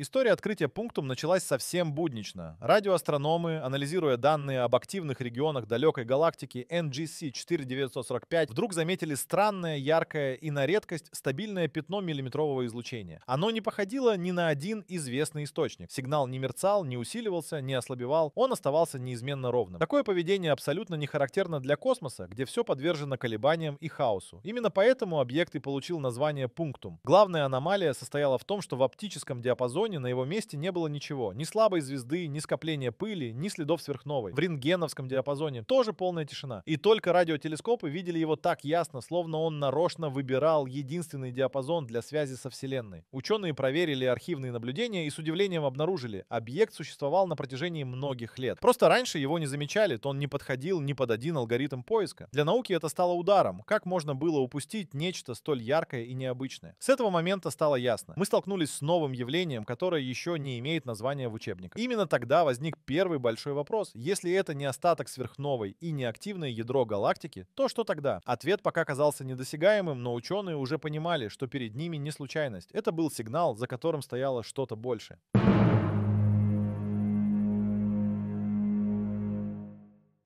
История открытия пунктум началась совсем буднично. Радиоастрономы, анализируя данные об активных регионах далекой галактики NGC 4945, вдруг заметили странное, яркое и на редкость стабильное пятно миллиметрового излучения. Оно не походило ни на один известный источник. Сигнал не мерцал, не усиливался, не ослабевал, он оставался неизменно ровным. Такое поведение абсолютно не характерно для космоса, где все подвержено колебаниям и хаосу. Именно поэтому объект и получил название пунктум. Главная аномалия состояла в том, что в оптическом диапазоне сезоне на его месте не было ничего. Ни слабой звезды, ни скопления пыли, ни следов сверхновой. В рентгеновском диапазоне тоже полная тишина. И только радиотелескопы видели его так ясно, словно он нарочно выбирал единственный диапазон для связи со Вселенной. Ученые проверили архивные наблюдения и с удивлением обнаружили, объект существовал на протяжении многих лет. Просто раньше его не замечали, то он не подходил ни под один алгоритм поиска. Для науки это стало ударом. Как можно было упустить нечто столь яркое и необычное? С этого момента стало ясно. Мы столкнулись с новым явлением, которое которое еще не имеет названия в учебниках. Именно тогда возник первый большой вопрос. Если это не остаток сверхновой и не активное ядро галактики, то что тогда? Ответ пока казался недосягаемым, но ученые уже понимали, что перед ними не случайность. Это был сигнал, за которым стояло что-то большее.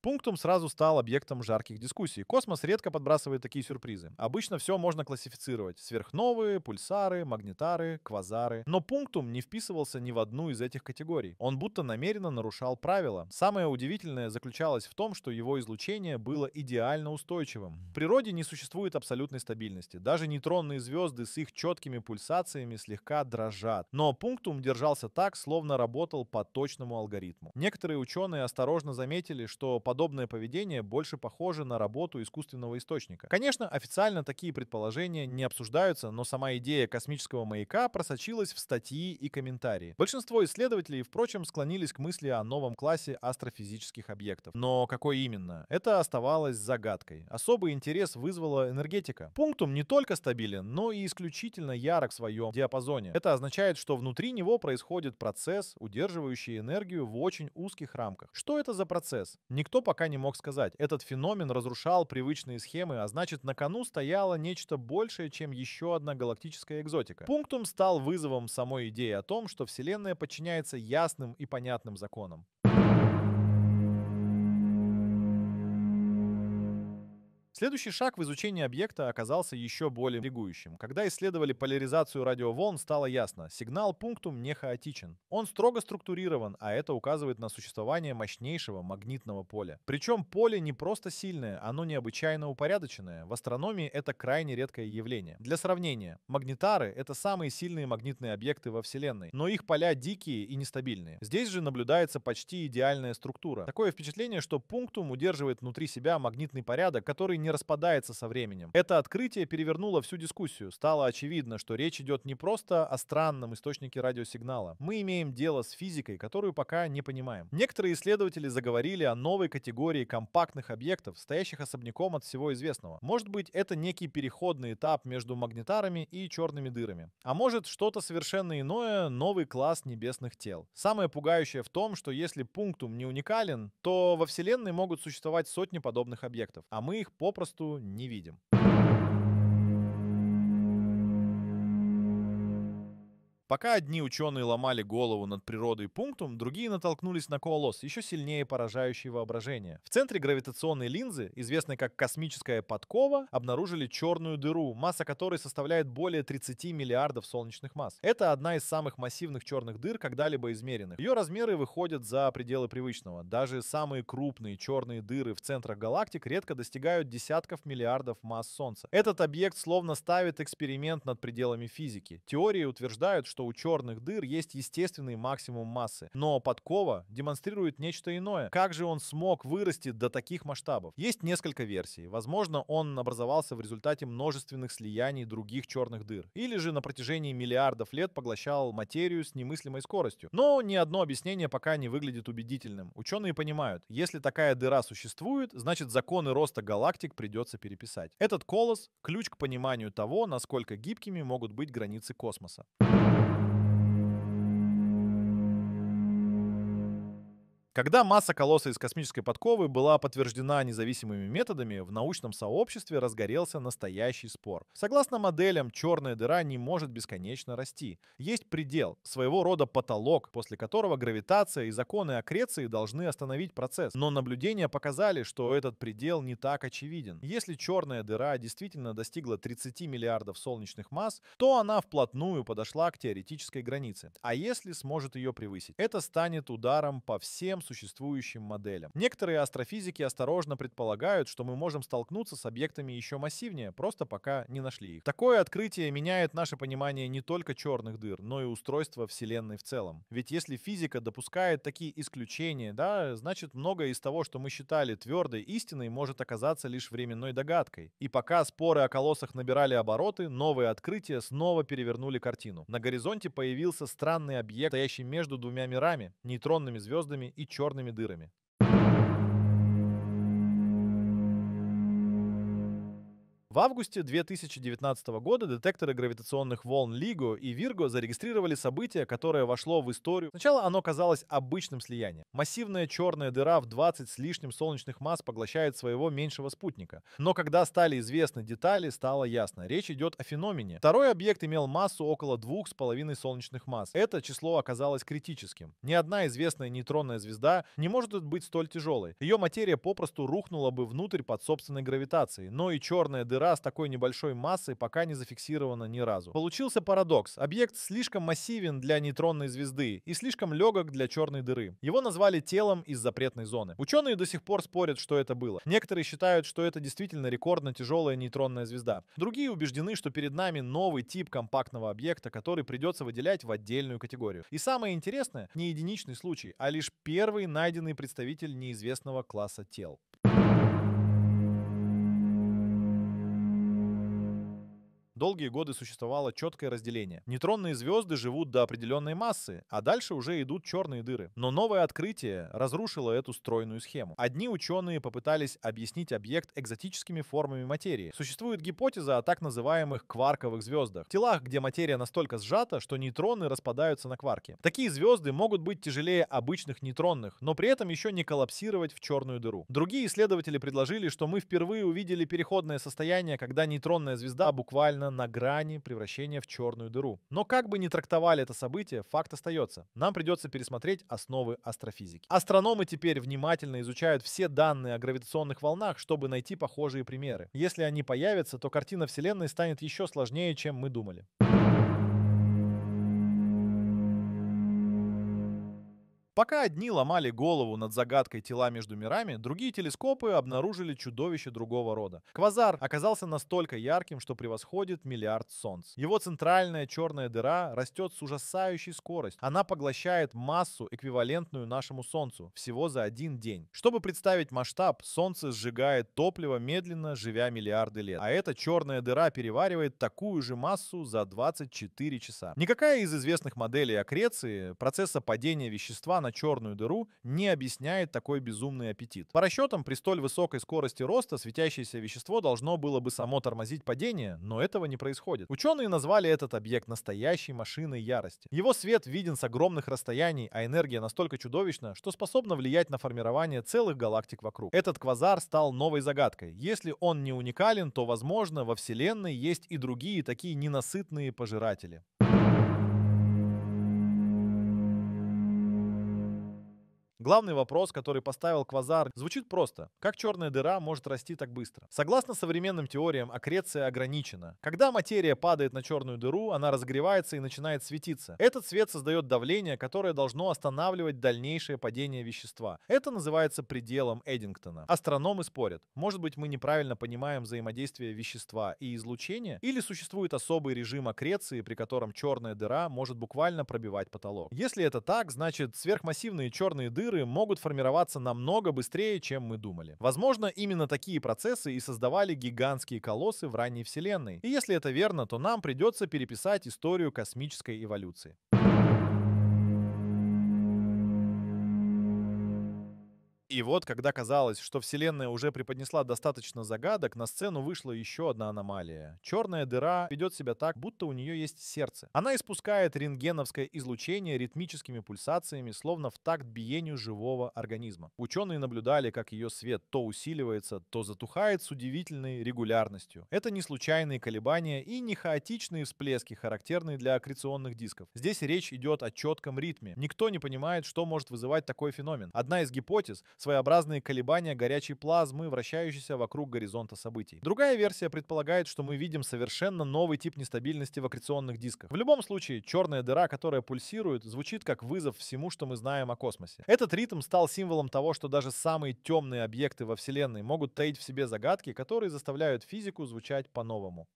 Пунктом сразу стал объектом жарких дискуссий. Космос редко подбрасывает такие сюрпризы. Обычно все можно классифицировать. Сверхновые, пульсары, магнитары, квазары. Но пунктум не вписывался ни в одну из этих категорий. Он будто намеренно нарушал правила. Самое удивительное заключалось в том, что его излучение было идеально устойчивым. В природе не существует абсолютной стабильности. Даже нейтронные звезды с их четкими пульсациями слегка дрожат. Но пунктум держался так, словно работал по точному алгоритму. Некоторые ученые осторожно заметили, что по подобное поведение больше похоже на работу искусственного источника. Конечно, официально такие предположения не обсуждаются, но сама идея космического маяка просочилась в статьи и комментарии. Большинство исследователей, впрочем, склонились к мысли о новом классе астрофизических объектов. Но какой именно? Это оставалось загадкой. Особый интерес вызвала энергетика. Пунктум не только стабилен, но и исключительно ярок в своем диапазоне. Это означает, что внутри него происходит процесс, удерживающий энергию в очень узких рамках. Что это за процесс? Никто пока не мог сказать. Этот феномен разрушал привычные схемы, а значит на кону стояло нечто большее, чем еще одна галактическая экзотика. Пунктум стал вызовом самой идеи о том, что Вселенная подчиняется ясным и понятным законам. Следующий шаг в изучении объекта оказался еще более интригующим. Когда исследовали поляризацию радиоволн, стало ясно, сигнал пунктум не хаотичен. Он строго структурирован, а это указывает на существование мощнейшего магнитного поля. Причем поле не просто сильное, оно необычайно упорядоченное. В астрономии это крайне редкое явление. Для сравнения, магнитары — это самые сильные магнитные объекты во Вселенной, но их поля дикие и нестабильные. Здесь же наблюдается почти идеальная структура. Такое впечатление, что пунктум удерживает внутри себя магнитный порядок, который не распадается со временем. Это открытие перевернуло всю дискуссию. Стало очевидно, что речь идет не просто о странном источнике радиосигнала. Мы имеем дело с физикой, которую пока не понимаем. Некоторые исследователи заговорили о новой категории компактных объектов, стоящих особняком от всего известного. Может быть, это некий переходный этап между магнитарами и черными дырами. А может, что-то совершенно иное, новый класс небесных тел. Самое пугающее в том, что если пунктум не уникален, то во Вселенной могут существовать сотни подобных объектов, а мы их попросту попросту не видим. Пока одни ученые ломали голову над природой пунктум, другие натолкнулись на колосс, еще сильнее поражающий воображение. В центре гравитационной линзы, известной как космическая подкова, обнаружили черную дыру, масса которой составляет более 30 миллиардов солнечных масс. Это одна из самых массивных черных дыр, когда-либо измеренных. Ее размеры выходят за пределы привычного. Даже самые крупные черные дыры в центрах галактик редко достигают десятков миллиардов масс Солнца. Этот объект словно ставит эксперимент над пределами физики. Теории утверждают, что что у черных дыр есть естественный максимум массы. Но подкова демонстрирует нечто иное. Как же он смог вырасти до таких масштабов? Есть несколько версий. Возможно, он образовался в результате множественных слияний других черных дыр. Или же на протяжении миллиардов лет поглощал материю с немыслимой скоростью. Но ни одно объяснение пока не выглядит убедительным. Ученые понимают, если такая дыра существует, значит законы роста галактик придется переписать. Этот колос – ключ к пониманию того, насколько гибкими могут быть границы космоса. Когда масса колосса из космической подковы была подтверждена независимыми методами, в научном сообществе разгорелся настоящий спор. Согласно моделям, черная дыра не может бесконечно расти. Есть предел, своего рода потолок, после которого гравитация и законы аккреции должны остановить процесс. Но наблюдения показали, что этот предел не так очевиден. Если черная дыра действительно достигла 30 миллиардов солнечных масс, то она вплотную подошла к теоретической границе. А если сможет ее превысить? Это станет ударом по всем существующим моделям. Некоторые астрофизики осторожно предполагают, что мы можем столкнуться с объектами еще массивнее, просто пока не нашли их. Такое открытие меняет наше понимание не только черных дыр, но и устройства Вселенной в целом. Ведь если физика допускает такие исключения, да, значит многое из того, что мы считали твердой истиной, может оказаться лишь временной догадкой. И пока споры о колоссах набирали обороты, новые открытия снова перевернули картину. На горизонте появился странный объект, стоящий между двумя мирами, нейтронными звездами и черными дырами. В августе 2019 года детекторы гравитационных волн LIGO и Virgo зарегистрировали событие, которое вошло в историю. Сначала оно казалось обычным слиянием. Массивная черная дыра в 20 с лишним солнечных масс поглощает своего меньшего спутника. Но когда стали известны детали, стало ясно. Речь идет о феномене. Второй объект имел массу около двух с половиной солнечных масс. Это число оказалось критическим. Ни одна известная нейтронная звезда не может быть столь тяжелой. Ее материя попросту рухнула бы внутрь под собственной гравитацией. Но и черная дыра раз такой небольшой массы пока не зафиксировано ни разу. Получился парадокс. Объект слишком массивен для нейтронной звезды и слишком легок для черной дыры. Его назвали телом из запретной зоны. Ученые до сих пор спорят, что это было. Некоторые считают, что это действительно рекордно тяжелая нейтронная звезда. Другие убеждены, что перед нами новый тип компактного объекта, который придется выделять в отдельную категорию. И самое интересное, не единичный случай, а лишь первый найденный представитель неизвестного класса тел. долгие годы существовало четкое разделение. Нейтронные звезды живут до определенной массы, а дальше уже идут черные дыры. Но новое открытие разрушило эту стройную схему. Одни ученые попытались объяснить объект экзотическими формами материи. Существует гипотеза о так называемых кварковых звездах. телах, где материя настолько сжата, что нейтроны распадаются на кварки. Такие звезды могут быть тяжелее обычных нейтронных, но при этом еще не коллапсировать в черную дыру. Другие исследователи предложили, что мы впервые увидели переходное состояние, когда нейтронная звезда буквально на грани превращения в черную дыру. Но как бы ни трактовали это событие, факт остается. Нам придется пересмотреть основы астрофизики. Астрономы теперь внимательно изучают все данные о гравитационных волнах, чтобы найти похожие примеры. Если они появятся, то картина Вселенной станет еще сложнее, чем мы думали. Пока одни ломали голову над загадкой тела между мирами, другие телескопы обнаружили чудовище другого рода. Квазар оказался настолько ярким, что превосходит миллиард солнц. Его центральная черная дыра растет с ужасающей скоростью. Она поглощает массу, эквивалентную нашему Солнцу, всего за один день. Чтобы представить масштаб, Солнце сжигает топливо медленно, живя миллиарды лет. А эта черная дыра переваривает такую же массу за 24 часа. Никакая из известных моделей аккреции, процесса падения вещества на черную дыру не объясняет такой безумный аппетит. По расчетам, при столь высокой скорости роста светящееся вещество должно было бы само тормозить падение, но этого не происходит. Ученые назвали этот объект настоящей машиной ярости. Его свет виден с огромных расстояний, а энергия настолько чудовищна, что способна влиять на формирование целых галактик вокруг. Этот квазар стал новой загадкой. Если он не уникален, то, возможно, во Вселенной есть и другие такие ненасытные пожиратели. Главный вопрос, который поставил Квазар, звучит просто. Как черная дыра может расти так быстро? Согласно современным теориям, аккреция ограничена. Когда материя падает на черную дыру, она разогревается и начинает светиться. Этот свет создает давление, которое должно останавливать дальнейшее падение вещества. Это называется пределом Эдингтона. Астрономы спорят. Может быть, мы неправильно понимаем взаимодействие вещества и излучения? Или существует особый режим аккреции, при котором черная дыра может буквально пробивать потолок? Если это так, значит сверхмассивные черные дыры сыры могут формироваться намного быстрее, чем мы думали. Возможно, именно такие процессы и создавали гигантские колоссы в ранней Вселенной. И если это верно, то нам придется переписать историю космической эволюции. И вот, когда казалось, что Вселенная уже преподнесла достаточно загадок, на сцену вышла еще одна аномалия. Черная дыра ведет себя так, будто у нее есть сердце. Она испускает рентгеновское излучение ритмическими пульсациями, словно в такт биению живого организма. Ученые наблюдали, как ее свет то усиливается, то затухает с удивительной регулярностью. Это не случайные колебания и не хаотичные всплески, характерные для аккреционных дисков. Здесь речь идет о четком ритме. Никто не понимает, что может вызывать такой феномен. Одна из гипотез своеобразные колебания горячей плазмы, вращающейся вокруг горизонта событий. Другая версия предполагает, что мы видим совершенно новый тип нестабильности в аккреционных дисках. В любом случае, черная дыра, которая пульсирует, звучит как вызов всему, что мы знаем о космосе. Этот ритм стал символом того, что даже самые темные объекты во Вселенной могут таить в себе загадки, которые заставляют физику звучать по-новому.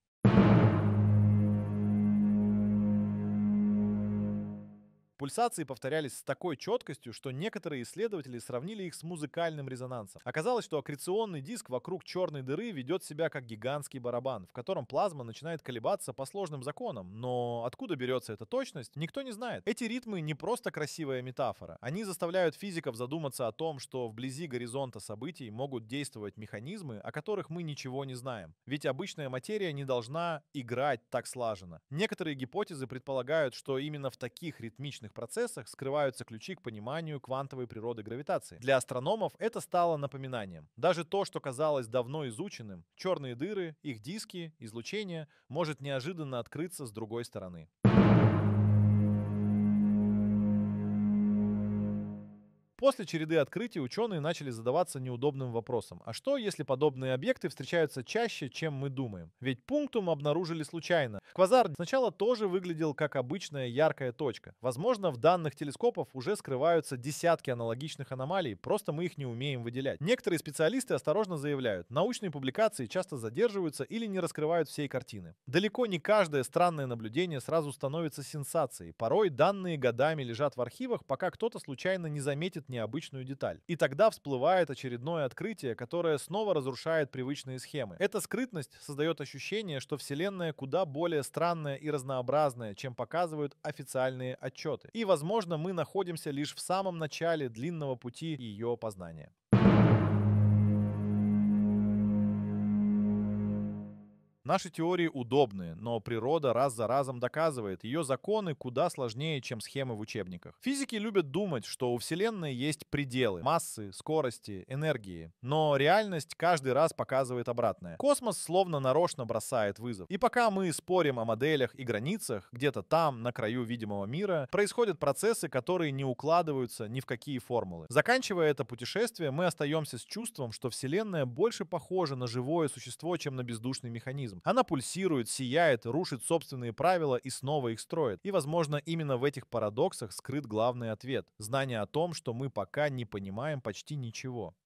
Пульсации повторялись с такой четкостью, что некоторые исследователи сравнили их с музыкальным резонансом. Оказалось, что аккреционный диск вокруг черной дыры ведет себя как гигантский барабан, в котором плазма начинает колебаться по сложным законам, но откуда берется эта точность, никто не знает. Эти ритмы не просто красивая метафора, они заставляют физиков задуматься о том, что вблизи горизонта событий могут действовать механизмы, о которых мы ничего не знаем. Ведь обычная материя не должна играть так слаженно. Некоторые гипотезы предполагают, что именно в таких ритмичных процессах скрываются ключи к пониманию квантовой природы гравитации. Для астрономов это стало напоминанием. Даже то, что казалось давно изученным, черные дыры, их диски, излучение, может неожиданно открыться с другой стороны. После череды открытий ученые начали задаваться неудобным вопросом. А что, если подобные объекты встречаются чаще, чем мы думаем? Ведь пунктум обнаружили случайно. Квазар сначала тоже выглядел как обычная яркая точка. Возможно, в данных телескопов уже скрываются десятки аналогичных аномалий, просто мы их не умеем выделять. Некоторые специалисты осторожно заявляют, научные публикации часто задерживаются или не раскрывают всей картины. Далеко не каждое странное наблюдение сразу становится сенсацией. Порой данные годами лежат в архивах, пока кто-то случайно не заметит заметят необычную деталь. И тогда всплывает очередное открытие, которое снова разрушает привычные схемы. Эта скрытность создает ощущение, что Вселенная куда более странная и разнообразная, чем показывают официальные отчеты. И, возможно, мы находимся лишь в самом начале длинного пути ее познания. Наши теории удобны, но природа раз за разом доказывает, ее законы куда сложнее, чем схемы в учебниках. Физики любят думать, что у Вселенной есть пределы, массы, скорости, энергии. Но реальность каждый раз показывает обратное. Космос словно нарочно бросает вызов. И пока мы спорим о моделях и границах, где-то там, на краю видимого мира, происходят процессы, которые не укладываются ни в какие формулы. Заканчивая это путешествие, мы остаемся с чувством, что Вселенная больше похожа на живое существо, чем на бездушный механизм механизм. Она пульсирует, сияет, рушит собственные правила и снова их строит. И, возможно, именно в этих парадоксах скрыт главный ответ – знание о том, что мы пока не понимаем почти ничего.